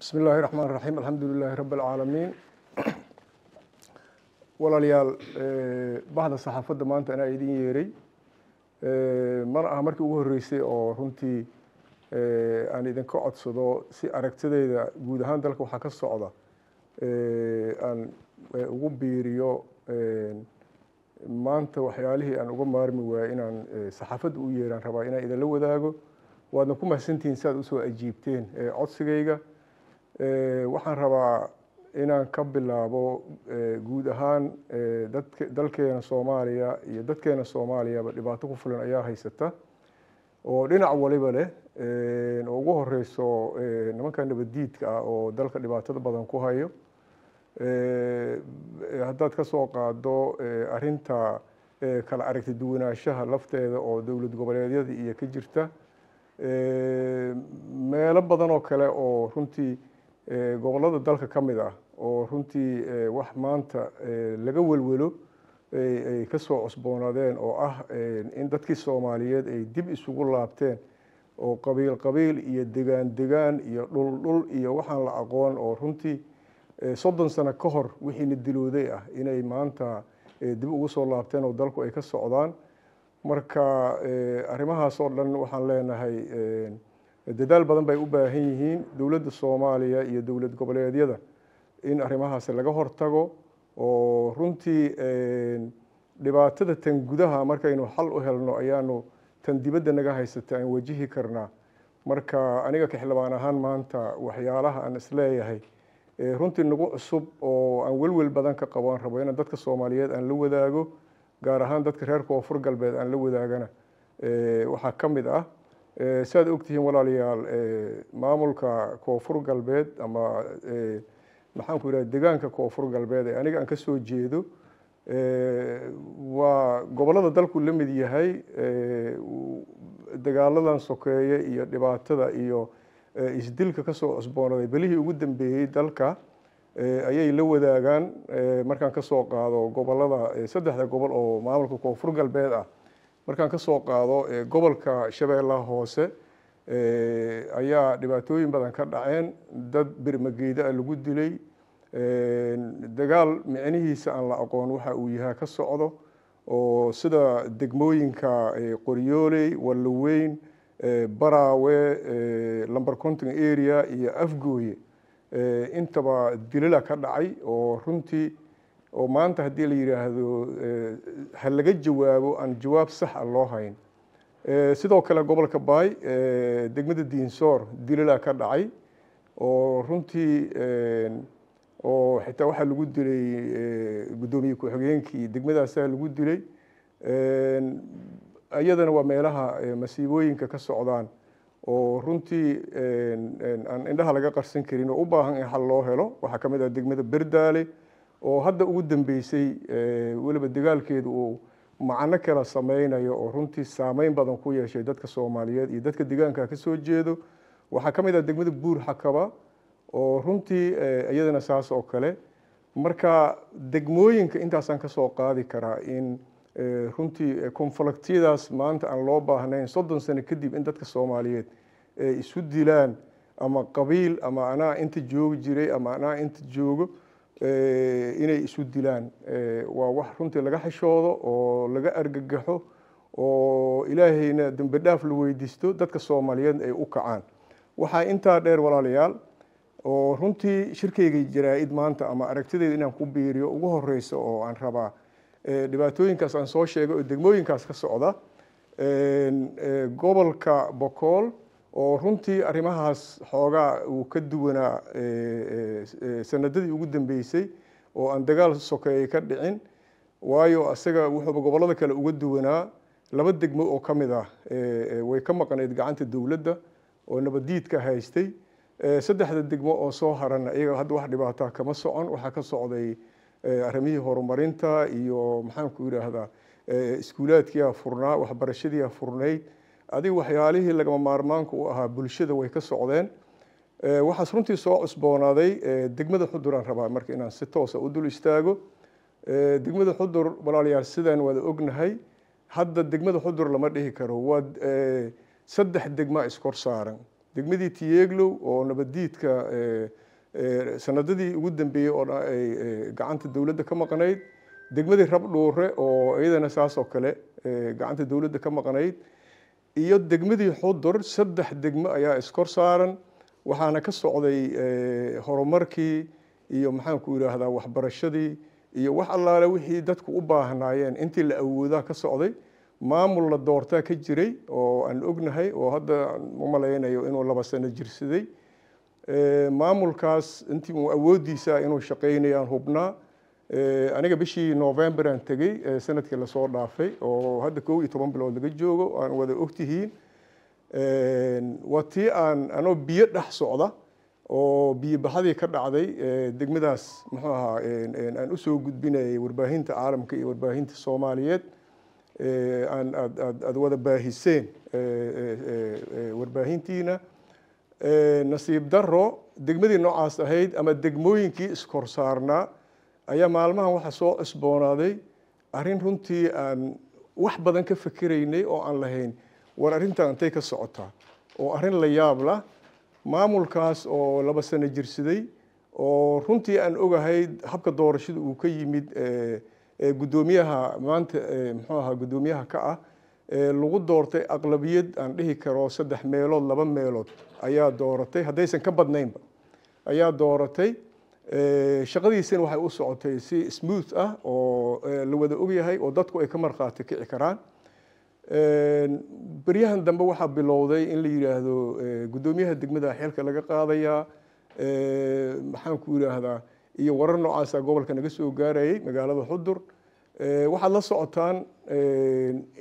bsm illaahi raxmaan raxiim alxamdu lilaahi rabi alcaalamiin walaalayaal eh, bahda saxaafadda maanta anaa idin yeeray eh, mana aha markii ugu horreysay oo runtii eh, aan idinka codsado si aragtidayda guud ahaan dalka waxaa ka socda aan ugu biiriyo maanta waxyaalihii aan uga maarmi waayey inaan saxaafadda u yeeraan rabaa inaan idinla wadaago waadna ku mahadsantihiin si aad usoo ajiibteen codsigayga Eh, waxaan rabaa inaan ka bilaabo eh, guud ahaan eh, dalkeena soomaaliya iyo dadkeena soomaaliyaba dhibaato ku fulan ayaa haysata oo dhinac waliba leh oo ugu horeyso nimankaa nabaddiidka ah oo dalka dhibaatada badan ku hayo haddaad ka soo qaado arinta kala aragti duwanaanshaha lafteeda oo dowlad goboleedyada iyo ka jirta meelo badan oo kale oo runtii gobollada dalka ka mid ah oo runtii wax maanta laga welwelo ay ka soo cusboonaadeen oo ah in dadkii soomaaliyeed ay dib isugu laabteen oo qabiil qabiil iyo degaan degaan iyo dhul dhul iyo waxaan la aqoon oo runtii soddon sano ka hor wixiina dilooday ah inay maanta dib ugu soo laabteen oo dalku ay ka socdaan marka arrimahaas dhan waxaan leenahay dadaal badan bay u baahan yihiin dowladda soomaaliya iyo dowlad goboleedyada in arrimahaasi laga hortago oo runtii dhibaatada tan gudaha markaynu xal u helno ayaanu tan dibadda naga haysata aan wajihi karnaa marka aniga ka xildhibaan ahaan maanta waxyaalaha aan isleeyahay runtii nagu cusub oo aan welwel badan ka qabo aan rabo inaan dadka soomaaliyeed aan la wadaago gaar ahaan dadka reer koonfur galbeed aan la wadaagana waxaa ka mid ah saad ogtihiin walaalayaal maamulka koonfur galbeed ama maxaan ku yidhaha degaanka koonfur galbeed ee aniga aan ka soo jeedo waa gobollada dalku la mid yahay dagaaladan sokeeye iyo dhibaatada iyo isdilka ka soo cusboonaday belihii ugu dambeeyey dalka ayay la wadaagaan markaan ka soo qaado gobollada saddexda gobol oo maamulka koonfur galbeed ah markaan ka soo qaado gobolka shabeellaha hoose ayaa dhibaatooyin badan ka dhaceen dad bermageeda ah lagu dilay dagaal micnihiisa aan la aqoon waxa uu yahaa ka socdo oo sida degmooyinka qoryooley walloweyn baraawe lomber conting area iyo afgooye intaba dilila ka dhacay oo runtii oo maanta haddii la yidhaahdo eh, ha laga jawaabo aan jawaab sax a ah loo hayn eh, sidoo kale gobolka baay eh, degmada diinsoor dililaa ka dhacay oo runtii oo xitaa waxaa lagu dilay guddoomiye ku-xigeenkii degmadaasaa lagu dilay iyadana waa meelaha masiibooyinka ka socdaan oo runtii aan indhaha laga qarsan karin oo u baahan in xal loo helo waxaa ka mid ah degmada berdaale oo hadda ugu dambeysay weliba dagaalkeedu uu macno kala sameynayo oo runtii saameyn badan ku yeeshay dadka soomaaliyeed iyo dadka deegaanka kasoo jeedo waxaa ka mid ah degmada buur xakaba oo runtii iyadana saas oo kale marka degmooyinka intaasaan kasoo qaadi karaa in runtii konfalaktiyadaas maanta aan loo baahnayn soddon sano kadib in dadka soomaaliyeed ay isu dilaan ama qabiil ama anaa inta joogi jiray ama anaa inta joogo Eh, inay isu dilaan eh, waa wax runtii laga xishoodo oo laga argagaxo oo ilaahayna dembi dhaaf la weydiisto dadka soomaaliyeed ay u kacaan waxaa intaa dheer walaalayaal oo runtii shirkeyga jaraa'id maanta ama aragtideyda inaan ku biiriyo ugu horeysa oo aan rabaa eh, dhibaatooyinkaas aan soo sheegay oo degmooyinkaas ka socda gobolka bokool oo runtii arrimahaas xoogaa uu ka duwanaa sanadadii ugu dambeysay oo aan dagaal sokeeyey ka dhicin waayo asaga wuxuuba gobollada kale uga duwanaa laba degmo oo ka mid ah way ka maqnayd gacanta dowladda oo nabadiidka haystay saddexda degmo oo soo harana iyaga hadda wax dhibaata ah kama socon waxaa ka socday arrimihii horumarinta iyo maxaanku yidhaahdaa iskuulaadkiyaa furnaa waxbarashadiiyaa furnayd adiga waxyaalihii lagama maarmaanka u ahaa bulshada way ka socdeen waxaas runtii soo cusboonaaday degmada xuduraan rabaa marka inaan si toosa ah u dul istaago degmada xudur walaalayaal sidaan waada ognahay hadda degmada xudur lama dhihi karo waa saddex degmaa iskor saaran degmadii tiyeglow oo nabadiidka sanadadii ugu dambeeyey oo dhan ay gacanta dowladda ka maqnayd degmadii rabdhuure oo iyadana saas oo kale gacanta dowladda ka maqnayd iyo degmadii xudur saddex degmo ayaa iskor saaran waxaana ka socday eh, horumarkii iyo maxaanku yidhaahdaa waxbarashadii iyo wax allaale wixii dadku u baahnaayeen intii la awoodaa ka socday maamul la doortaa ka jiray oo aan ognahay oo hadda u malaynayo inuu laba sano jirsaday eh, maamulkaas intii mu awoodiisa inuu shaqaynayaan hubnaa Eh, aniga bishii november aan tegey eh, sanadkii lasoo dhaafay oo hadda kow iyo toban bilood laga joogo aan wada ogtihiin eh, waa tii aan anoo biyo dhex socda oo biyobaxadii ka dhacday degmadaas muxuu ahaa aan usoo gudbinayay warbaahinta caalamka iyo warbaahinta soomaaliyeed aan aad wada baahiseen warbaahintiina nasiib daro degmadii noocaas ahayd ama degmooyinkii iskorsaarnaa ayaa maalmahan waxaa soo cusboonaaday arrin runtii aan wax badan ka fakeraynay oo aan lahayn war arrintan intay ka socotaa oo arrin la yaabla maamulkaas oo laba sano jirsaday oo runtii aan ogahay habka doorashada uu ka yimid eh, eh, guddoomiyaha maanta eh, muxuu ahaa guddoomiyaha ka ah ee lagu doortay aqlabiyad aan dhihi karo saddex meelood laba meelood ayaa dooratay haddaysan ka badnaynba ayaa dooratay Eh, shaqadiisina waxay u socotay si smooth ah oo eh, la wada ogyahay oo dadku ay ka markhaati kici karaan eh, beryahan dambe waxaa bilowday in la yidhaahdo guddoomiyaha degmada xilka laga qaadayaa maxaan ku yidhaahdaa iyo warar noocaasa ah gobolka naga soo gaarayay magaalada xudur waxaad la socotaan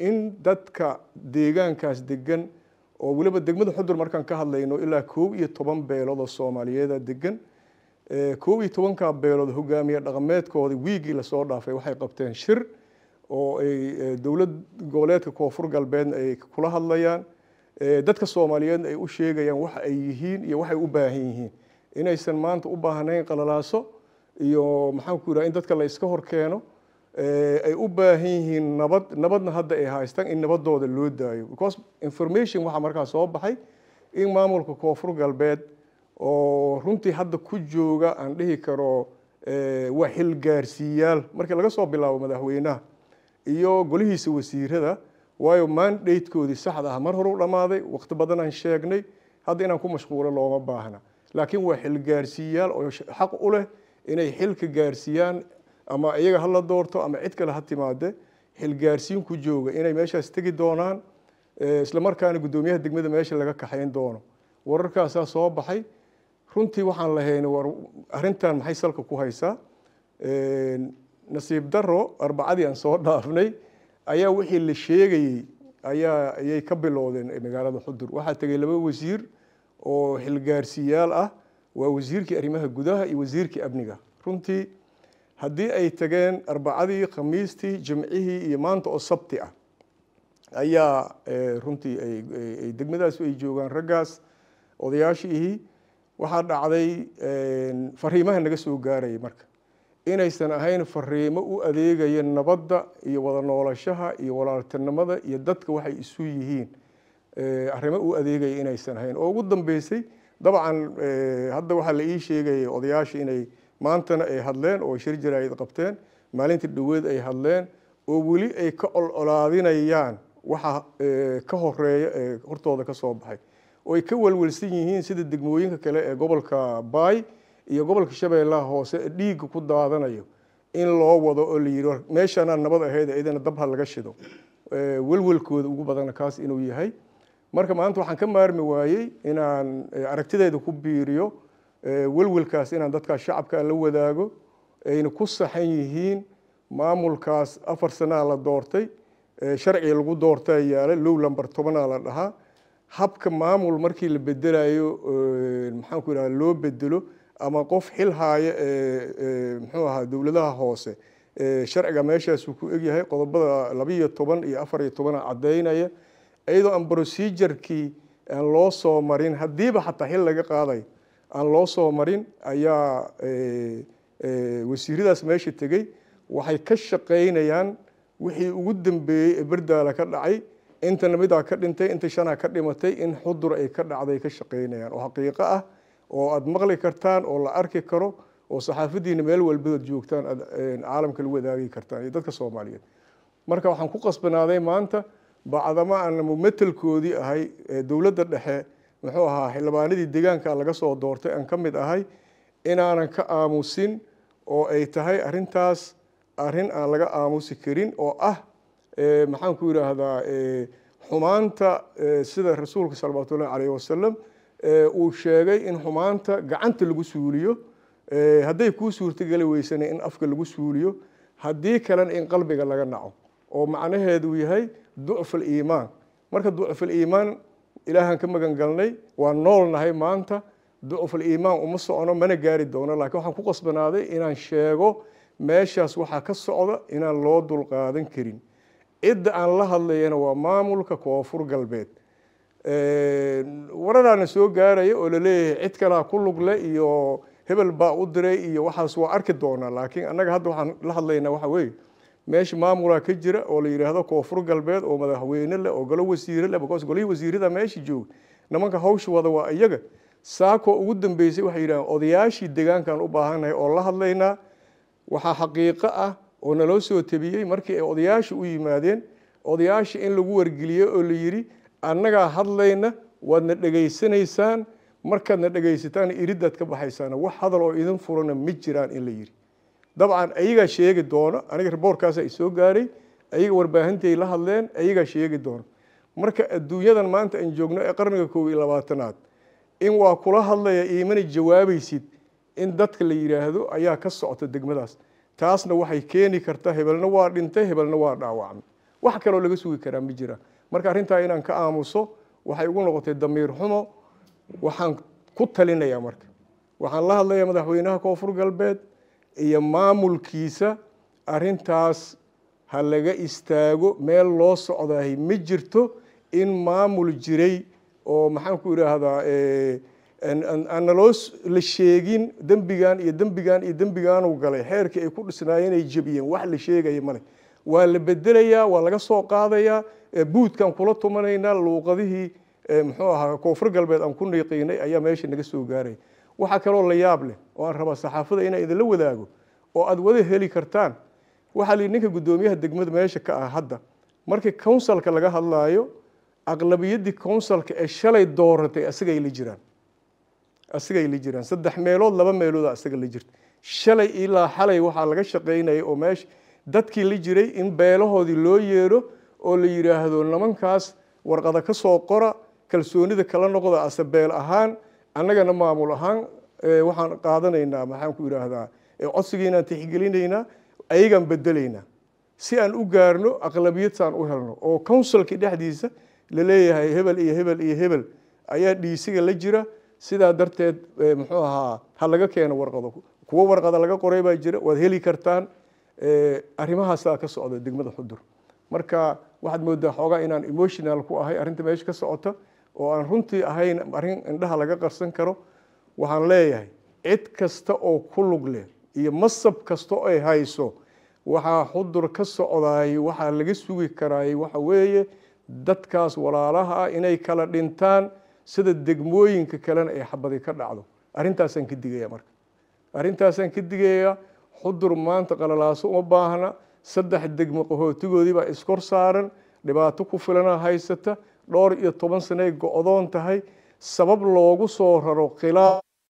in dadka deegaankaas degan oo weliba degmada xudur markaan ka hadlayno ilaa koob iyo toban beelood oo soomaaliyeeda ah degan koob iyo tobanka beelood hogaamiye dhaqameedkooda wiigii lasoo dhaafay waxay qabteen shir oo ay e, dowlad goboleedka koonfur galbeedna ay kula hadlayaan dadka soomaaliyeedna ay u sheegayaan waxa ay yihiin iyo waxay u baahan yihiin inaysan maanta u baahnayn qalalaaso iyo maxaan ku yidhaha in dadka la hor keeno ay u baahan yihiin nabad nabadna hadda ay haystaan in nabaddooda loo daayo because information waxaa markaa soo baxay in maamulka koonfur galbeed oo runtii hadda ku jooga aan dhihi karo eh, waa xilgaarsiiyaal markii laga soo bilaabo madaxweynaha iyo golihiisa wasiirada waayo mandatekoodii saxda ah mar horu u dhammaaday wakhti badan sheegnay hadda inaan ku mashquulo looma baahna laakiin waa xilgaarsiiyaal oo xaq u leh inay xilka gaarsiiyaan ama iyaga hala doorto ama cid kale ha timaade xilgaarsiin ku jooga inay meeshaas tegi doonaan eh, isla markaana guddoomiyaha degmada meesha laga kaxayn doono wararkaasaa soo baxay runtii waxaan lahayn war arrintan maxay salka ku haysaa nasiib daro arbacadii aan soo dhaafnay ayaa wixii la sheegayey ayaa ayay ka bilowdeen magaalada xudur waxaa tegay laba wasiir oo xilgaarsiyaal ah waa wasiirkii arrimaha gudaha iyo wasiirkii amniga runtii haddii ay tageen arbacadii khamiistii jimcihii iyo maanta oo sabti ah ayaa eh, runtii ay degmadaasu ay joogaan raggaas odayaashiihii waxaa dhacday fariimaha naga soo gaaraya marka inaysan ahayn fariimo u adeegaya nabadda iyo wada noolashaha iyo walaaltinimada iyo dadka waxay isu yihiin arrimo u adeegaya inaysan ahayn oo ugu dambeysay dabcan hadda waxaa la ii sheegaya odayaasha inay maantana ay hadleen oo shir jaraaid qabteen maalinta dhaweed ay hadleen oo weli ay ka ololaadinayaan waxa ka horeeya ee hortooda ka soo baxay oo ay ka welwelsan yihiin sida degmooyinka kale ee gobolka baay iyo gobolka shabeellaha hoose ee dhiigga ku daadanayo in loo wado oo la yidhi meeshaanaan nabad ahayd idana dab laga shido welwalkooda ugu badana kaas inuu yahay marka maanta waxaan ka maarmi waayey inaan aragtidayda ku biiriyo welwelkaas inaan dadkaa shacabka la wadaago ayna ku saxan yihiin maamulkaas afar sanaa la doortay sharciga lagu doortaa yaala low lamber tobanaa la dhahaa habka maamul markii la bedelayo eh, maxaan ku yidhahda loo bedelo ama qof xil haayo eh, eh, muxuu ahaa dowladaha hoose sharciga meeshaasuu ku egyahay qodobada labiiyo toban iyo afar iyo tobana caddaynaya iyadoo aan procedurekii aan loo soo marin haddiiba xataa xil laga qaaday aan loo soo marin ayaa wasiiradaas meesha tegey waxay ka shaqaynayaan wixii ugu dambeeyey ee berdaala ka dhacay inta lamidaa ka dhintay inta shanaa ka dhimatay in xudur ay ka dhacday ka shaqeynayaan oo xaqiiqo ah oo aada maqli kartaan oo la arki karo oo saxaafadiina meel walbadood joogtaan caalamka lagu wadaagi kartaan iyo dadka soomaaliyeed marka waxaan ku qasbanaaday maanta bacdama aan mumatelkoodii ahay dowladda dhexe muxuu ahaa xildhibaanadii deegaanka laga soo doortay aan ka mid ahay inaanan ka aamusin oo ay tahay arintaas arin aan laga aamusi karin oo ah Eh, maxaan ku yidhaahdaa eh, xumaanta eh, sida rasuulka salawaatu ullahi calayh wasalam uu sheegay in xumaanta gacanta lagu suuliyo hadday kuu suurtogeli weysane in afka lagu suuliyo haddii kalena in qalbiga laga naco oo macnaheedu yahay ducf aliimaan marka ducf aliimaan ilaahaan ka magangalnay galnay waa noolnahay maanta ducf aliimaan uma socono mana gaari doono laakiin waxaan ku qasbanaaday inaan sheego meeshaas waxaa ka socda inaan loo dulqaadan karin cidda aan la hadlayana waa maamulka koonfur galbeed wararaana soo gaaraya oo laleeyahay cid kalaa ku lugle iyo hebel baa u diray iyo waxaas waa arki doonaa laakiin annaga hadda waxaan la hadlaynaa waxa weeye meesha maamulaa ka jira oo la yidhaahdo koonfur galbeed oo madaxweyne leh oo golo wasiire leh bakaas golihii wasiirada meesha jooga nimanka hawsha wada waa iyaga saako ugu dambeysay waxay yidhahdeen odayaashii deegaankaan u baahannahay oo la hadlaynaa waxaa xaqiiqo ah oo naloo soo tabiyey markii ay odayaasha u yimaadeen odayaasha in lagu wargeliyo oo la yidhi annagaa hadlayna waadna dhegaysanaysaan markaadna dhegaysataan iridaad ka baxaysaan wax hadal oo idin furana ma jiraan in la yidhi dabcan ayagaa sheegi doono aniga riboorkaasa ay soo gaaray ayaga warbaahintay la hadleen ayagaa sheegi doono marka adduunyadan maanta aan joogno ee qarniga koob iyo labaatanaad in waa kula hadlaya iimana jawaabaysid in dadka la yidhaahdo ayaa ka socota degmadaas taasna waxay keeni karta hebelna waa dhintay hebelna waa dhaawacmay wax kaloo laga sugi karaa ma jira marka arrintaa inaan ka aamuso waxay ugu noqotay damiir xumo waxaan ku talinayaa marka waxaan la hadlayaa madaxweynaha koonfur galbeed iyo maamulkiisa arrintaas ha laga istaago meel loo socdahay ma jirto in maamul jiray oo maxaanku ku idhaahdaa aan naloo la sheegin dembigan iyo dembigan iyo dembigaanuu galay xeerkii ay ku dhisnaayeen ay jebiyeen wax la sheegaya male waa la bedelayaa waa laga soo qaadayaa buudkaan kula tumanaynaa luuqadihii muxuu ahaa koonfur galbeed aan ku niiqiinay ayaa meesha naga soo gaaraya waxaa kaloo la yaab leh oo aan rabaa saxaafada inaan idinla wadaago oo aada wada heli kartaan waxaa la ninka guddoomiyaha degmada meesha ka ah hadda markii counsalka laga hadlaayo aqlabiyaddii counsalka ee shalay dooratay asagay la jiraan asigay la jiraan saddex meelood laba meelooda asaga la jirta shalay ilaa xalay waxaa laga shaqaynaya oo meesha dadkii la jiray in beelahoodii loo yeedho oo la yidhaahdo nimankaas warqada ka soo qora kalsoonida kala noqda ase beel ahaan annagana maamul ahaan waxaan qaadanaynaa maxaan ku idhaahdaa codsiga tixgelinaynaa ayagaan bedelaynaa si aan u gaarno aqlabiyadsaan u helno oo counsilka dhexdiisa la leeyahay hebel iyo hebel iyo hebel ayaa dhiisiga la jira sidaa darteed muxuu ahaa ha laga keeno warqado kuwo warqada laga qoray baa jira waad heli kartaan arrimahaasaa ka socda degmada xudur marka waxaad moodaa xoogaa inaan emotional ku ahay arrinta meesha ka socota oo aan runtii ahayn arrin indhaha laga qarsan karo waxaan leeyahay cid kasta oo ku lug leh iyo masab kasta oo ay hayso waxaa xudur ka socdaay waxaa laga sugi karaay waxa weeye dadkaas walaalaha ah inay kala dhintaan sida degmooyinka kalena ay xabadi ka dhacdo arrintaasaan ka digaya marka arrintaasaan ka digayaa xudur maanta qalalaaso uma baahna saddex degmo qahootigoodii iskor saaran dhibaato ku filana haysata dhowr iyo toban sanay go-doon tahay sabab loogu soo raro khilaaf